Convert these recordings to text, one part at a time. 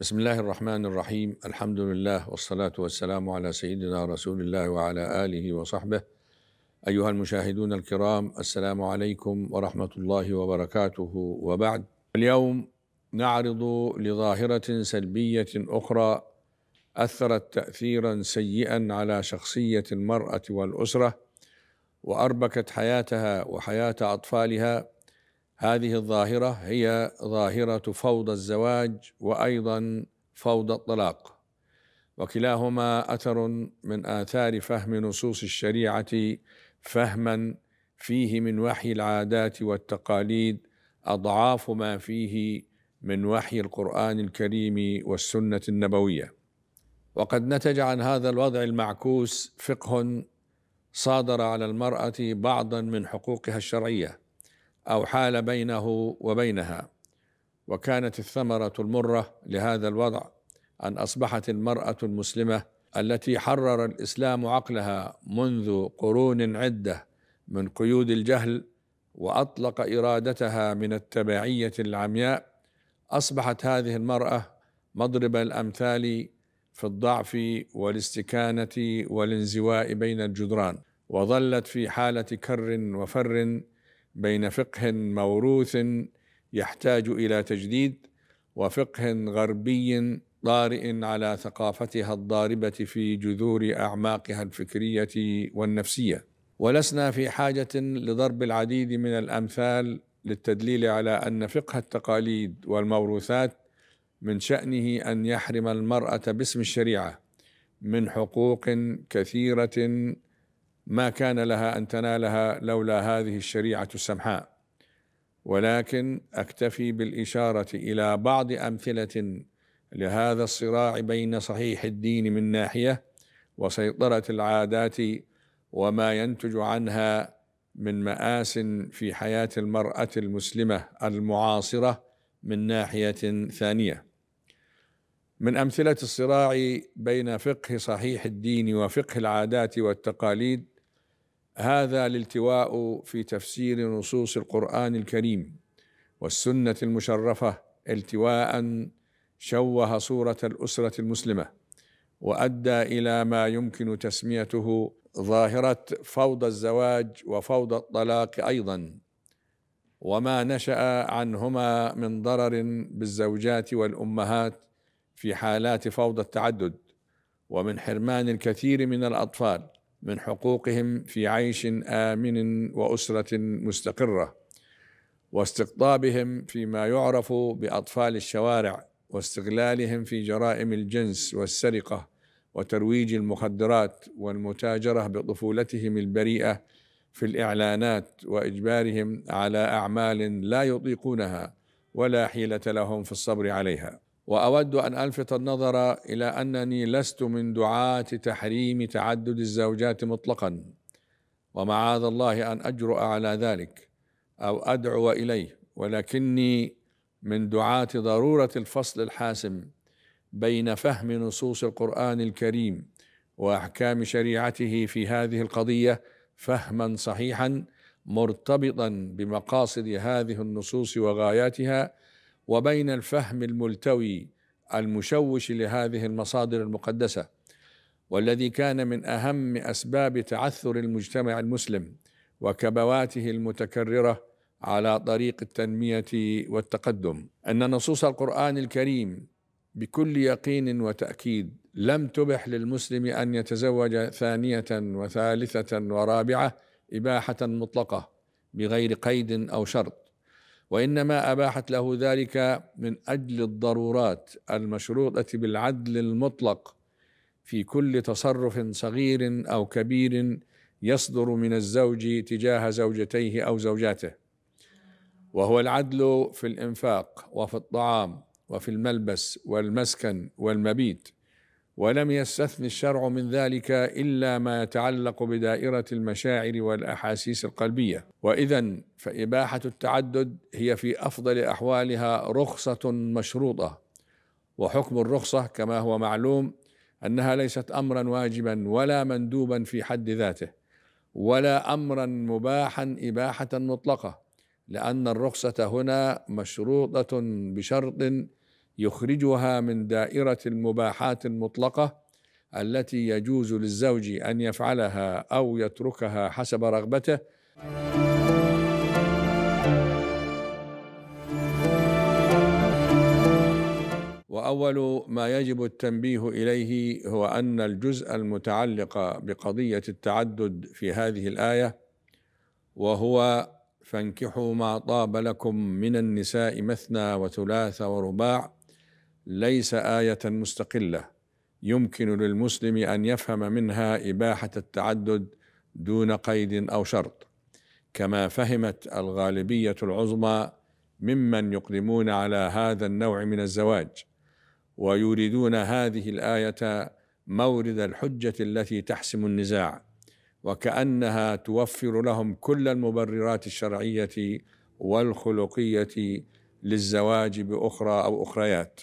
بسم الله الرحمن الرحيم الحمد لله والصلاة والسلام على سيدنا رسول الله وعلى آله وصحبه أيها المشاهدون الكرام السلام عليكم ورحمة الله وبركاته وبعد اليوم نعرض لظاهرة سلبية أخرى أثرت تأثيرا سيئا على شخصية المرأة والأسرة وأربكت حياتها وحياة أطفالها هذه الظاهرة هي ظاهرة فوضى الزواج وأيضا فوضى الطلاق وكلاهما أثر من آثار فهم نصوص الشريعة فهما فيه من وحي العادات والتقاليد أضعاف ما فيه من وحي القرآن الكريم والسنة النبوية وقد نتج عن هذا الوضع المعكوس فقه صادر على المرأة بعضا من حقوقها الشرعية أو حال بينه وبينها وكانت الثمرة المرة لهذا الوضع أن أصبحت المرأة المسلمة التي حرر الإسلام عقلها منذ قرون عدة من قيود الجهل وأطلق إرادتها من التبعية العمياء أصبحت هذه المرأة مضرب الأمثال في الضعف والاستكانة والانزواء بين الجدران وظلت في حالة كر وفر بين فقه موروث يحتاج الى تجديد وفقه غربي طارئ على ثقافتها الضاربه في جذور اعماقها الفكريه والنفسيه ولسنا في حاجه لضرب العديد من الامثال للتدليل على ان فقه التقاليد والموروثات من شانه ان يحرم المراه باسم الشريعه من حقوق كثيره ما كان لها ان تنالها لولا هذه الشريعه السمحاء ولكن اكتفي بالاشاره الى بعض امثله لهذا الصراع بين صحيح الدين من ناحيه وسيطره العادات وما ينتج عنها من ماس في حياه المراه المسلمه المعاصره من ناحيه ثانيه من امثله الصراع بين فقه صحيح الدين وفقه العادات والتقاليد هذا الالتواء في تفسير نصوص القرآن الكريم والسنة المشرفة التواء شوه صورة الأسرة المسلمة وأدى إلى ما يمكن تسميته ظاهرة فوضى الزواج وفوضى الطلاق أيضا وما نشأ عنهما من ضرر بالزوجات والأمهات في حالات فوضى التعدد ومن حرمان الكثير من الأطفال من حقوقهم في عيش امن واسره مستقره واستقطابهم فيما يعرف باطفال الشوارع واستغلالهم في جرائم الجنس والسرقه وترويج المخدرات والمتاجره بطفولتهم البريئه في الاعلانات واجبارهم على اعمال لا يطيقونها ولا حيله لهم في الصبر عليها واود ان الفت النظر الى انني لست من دعاه تحريم تعدد الزوجات مطلقا ومعاذ الله ان اجرؤ على ذلك او ادعو اليه ولكني من دعاه ضروره الفصل الحاسم بين فهم نصوص القران الكريم واحكام شريعته في هذه القضيه فهما صحيحا مرتبطا بمقاصد هذه النصوص وغاياتها وبين الفهم الملتوي المشوش لهذه المصادر المقدسه والذي كان من اهم اسباب تعثر المجتمع المسلم وكبواته المتكرره على طريق التنميه والتقدم ان نصوص القران الكريم بكل يقين وتاكيد لم تبح للمسلم ان يتزوج ثانيه وثالثه ورابعه اباحه مطلقه بغير قيد او شرط وانما اباحت له ذلك من اجل الضرورات المشروطه بالعدل المطلق في كل تصرف صغير او كبير يصدر من الزوج تجاه زوجتيه او زوجاته وهو العدل في الانفاق وفي الطعام وفي الملبس والمسكن والمبيت ولم يستثن الشرع من ذلك الا ما يتعلق بدائره المشاعر والاحاسيس القلبيه واذا فاباحه التعدد هي في افضل احوالها رخصه مشروطه وحكم الرخصه كما هو معلوم انها ليست امرا واجبا ولا مندوبا في حد ذاته ولا امرا مباحا اباحه مطلقه لان الرخصه هنا مشروطه بشرط يخرجها من دائرة المباحات المطلقة التي يجوز للزوج أن يفعلها أو يتركها حسب رغبته واول ما يجب التنبيه اليه هو ان الجزء المتعلق بقضيه التعدد في هذه الايه وهو فانكحوا ما طاب لكم من النساء مثنى وثلاث ورباع ليس آية مستقلة يمكن للمسلم أن يفهم منها إباحة التعدد دون قيد أو شرط كما فهمت الغالبية العظمى ممن يقدمون على هذا النوع من الزواج ويريدون هذه الآية مورد الحجة التي تحسم النزاع وكأنها توفر لهم كل المبررات الشرعية والخلقية للزواج بأخرى أو أخريات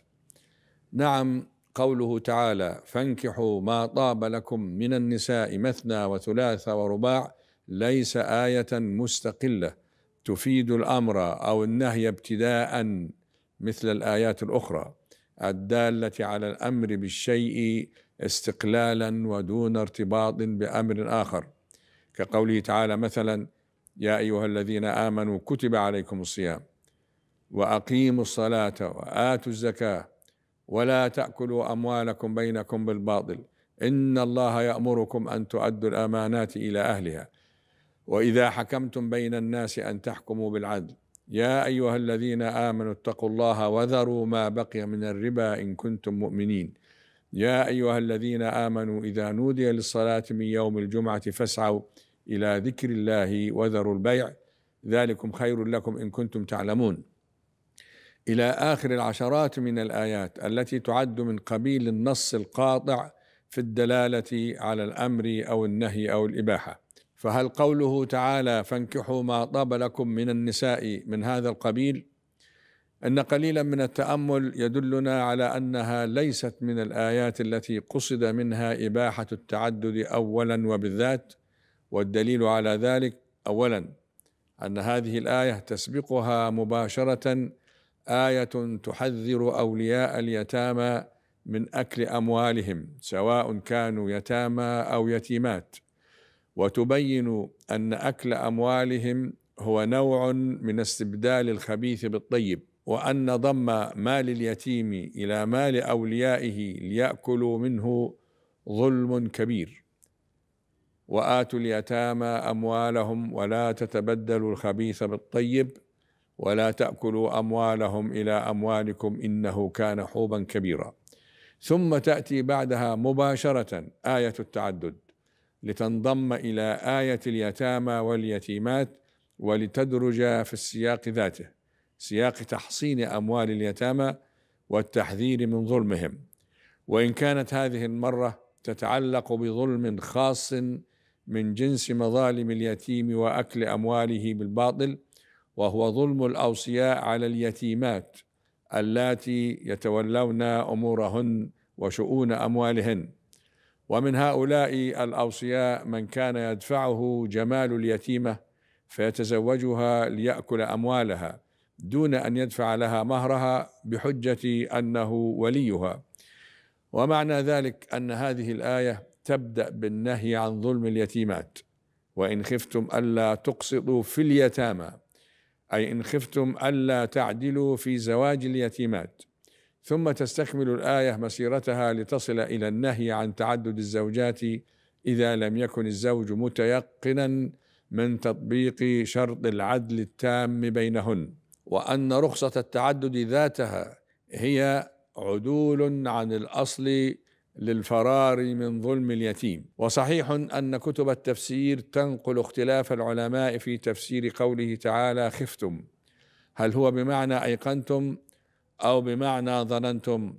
نعم قوله تعالى فانكحوا ما طاب لكم من النساء مثنى وثلاث ورباع ليس آية مستقلة تفيد الأمر أو النهي ابتداء مثل الآيات الأخرى الدالة على الأمر بالشيء استقلالا ودون ارتباط بأمر آخر كقوله تعالى مثلا يا أيها الذين آمنوا كتب عليكم الصيام وأقيموا الصلاة وآتوا الزكاة ولا تاكلوا اموالكم بينكم بالباطل ان الله يامركم ان تؤدوا الامانات الى اهلها واذا حكمتم بين الناس ان تحكموا بالعدل يا ايها الذين امنوا اتقوا الله وذروا ما بقي من الربا ان كنتم مؤمنين يا ايها الذين امنوا اذا نودي للصلاه من يوم الجمعه فاسعوا الى ذكر الله وذروا البيع ذلكم خير لكم ان كنتم تعلمون الى اخر العشرات من الايات التي تعد من قبيل النص القاطع في الدلاله على الامر او النهي او الاباحه فهل قوله تعالى فانكحوا ما طاب لكم من النساء من هذا القبيل ان قليلا من التامل يدلنا على انها ليست من الايات التي قصد منها اباحه التعدد اولا وبالذات والدليل على ذلك اولا ان هذه الايه تسبقها مباشره آية تحذر أولياء اليتامى من أكل أموالهم سواء كانوا يتامى أو يتيمات وتبين أن أكل أموالهم هو نوع من استبدال الخبيث بالطيب وأن ضم مال اليتيم إلى مال أوليائه ليأكلوا منه ظلم كبير وآتوا اليتامى أموالهم ولا تتبدلوا الخبيث بالطيب ولا تاكلوا اموالهم الى اموالكم انه كان حوبا كبيرا ثم تاتي بعدها مباشره ايه التعدد لتنضم الى ايه اليتامى واليتيمات ولتدرج في السياق ذاته سياق تحصين اموال اليتامى والتحذير من ظلمهم وان كانت هذه المره تتعلق بظلم خاص من جنس مظالم اليتيم واكل امواله بالباطل وهو ظلم الاوصياء على اليتيمات اللاتي يتولون امورهن وشؤون اموالهن ومن هؤلاء الاوصياء من كان يدفعه جمال اليتيمه فيتزوجها لياكل اموالها دون ان يدفع لها مهرها بحجه انه وليها ومعنى ذلك ان هذه الايه تبدا بالنهي عن ظلم اليتيمات وان خفتم الا تقسطوا في اليتامى أي إن خفتم ألا تعدلوا في زواج اليتيمات ثم تستكمل الآية مسيرتها لتصل إلى النهي عن تعدد الزوجات إذا لم يكن الزوج متيقنا من تطبيق شرط العدل التام بينهن وأن رخصة التعدد ذاتها هي عدول عن الأصل للفرار من ظلم اليتيم وصحيح ان كتب التفسير تنقل اختلاف العلماء في تفسير قوله تعالى خفتم هل هو بمعنى ايقنتم او بمعنى ظننتم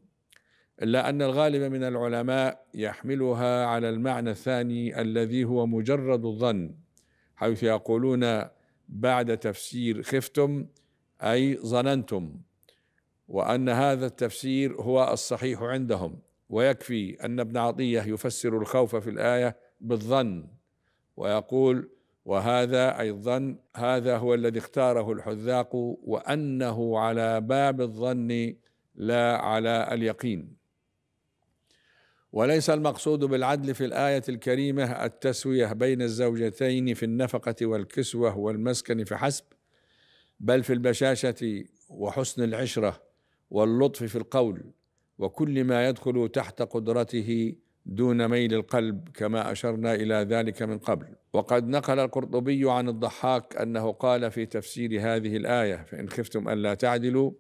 الا ان الغالب من العلماء يحملها على المعنى الثاني الذي هو مجرد الظن حيث يقولون بعد تفسير خفتم اي ظننتم وان هذا التفسير هو الصحيح عندهم ويكفي أن ابن عطية يفسر الخوف في الآية بالظن ويقول وهذا أي الظن هذا هو الذي اختاره الحذاق وأنه على باب الظن لا على اليقين وليس المقصود بالعدل في الآية الكريمة التسوية بين الزوجتين في النفقة والكسوة والمسكن فحسب بل في البشاشة وحسن العشرة واللطف في القول وكل ما يدخل تحت قدرته دون ميل القلب كما اشرنا الى ذلك من قبل وقد نقل القرطبي عن الضحاك انه قال في تفسير هذه الايه فان خفتم الا تعدلوا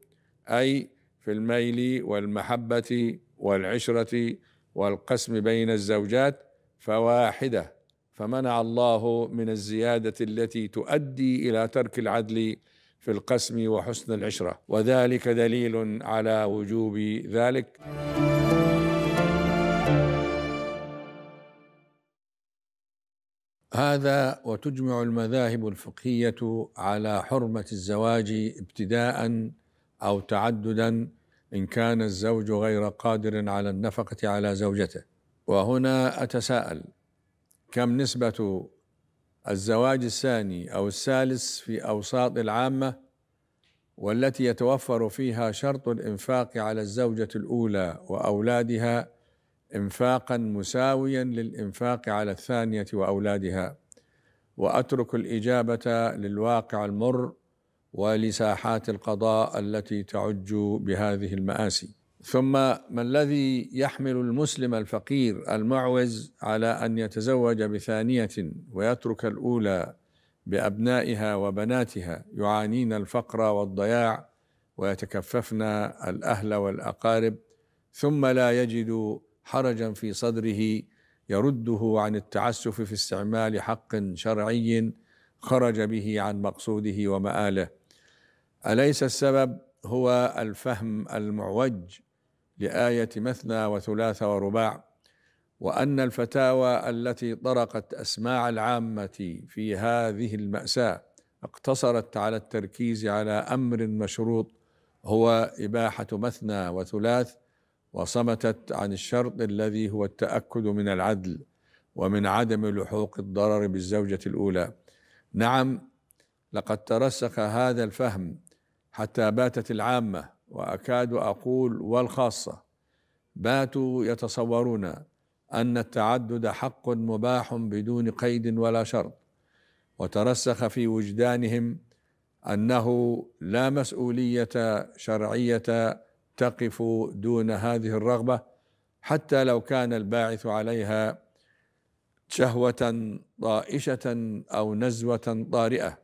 اي في الميل والمحبه والعشره والقسم بين الزوجات فواحده فمنع الله من الزياده التي تؤدي الى ترك العدل في القسم وحسن العشره وذلك دليل على وجوب ذلك هذا وتجمع المذاهب الفقهيه على حرمه الزواج ابتداء او تعددا ان كان الزوج غير قادر على النفقه على زوجته وهنا اتساءل كم نسبه الزواج الثاني او الثالث في اوساط العامه والتي يتوفر فيها شرط الانفاق على الزوجه الاولى واولادها انفاقا مساويا للانفاق على الثانيه واولادها واترك الاجابه للواقع المر ولساحات القضاء التي تعج بهذه الماسي ثم ما الذي يحمل المسلم الفقير المعوز على ان يتزوج بثانيه ويترك الاولى بابنائها وبناتها يعانين الفقر والضياع ويتكففن الاهل والاقارب ثم لا يجد حرجا في صدره يرده عن التعسف في استعمال حق شرعي خرج به عن مقصوده ومآله أليس السبب هو الفهم المعوج لآية مثنى وثلاث ورباع وأن الفتاوى التي طرقت أسماع العامة في هذه المأساة اقتصرت على التركيز على أمر مشروط هو إباحة مثنى وثلاث وصمتت عن الشرط الذي هو التأكد من العدل ومن عدم لحوق الضرر بالزوجة الأولى نعم لقد ترسخ هذا الفهم حتى باتت العامة واكاد اقول والخاصه باتوا يتصورون ان التعدد حق مباح بدون قيد ولا شرط وترسخ في وجدانهم انه لا مسؤوليه شرعيه تقف دون هذه الرغبه حتى لو كان الباعث عليها شهوه طائشه او نزوه طارئه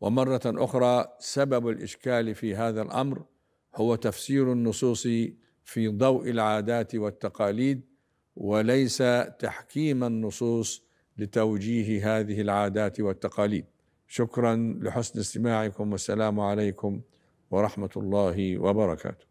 ومره اخرى سبب الاشكال في هذا الامر هو تفسير النصوص في ضوء العادات والتقاليد وليس تحكيم النصوص لتوجيه هذه العادات والتقاليد شكرا لحسن استماعكم والسلام عليكم ورحمه الله وبركاته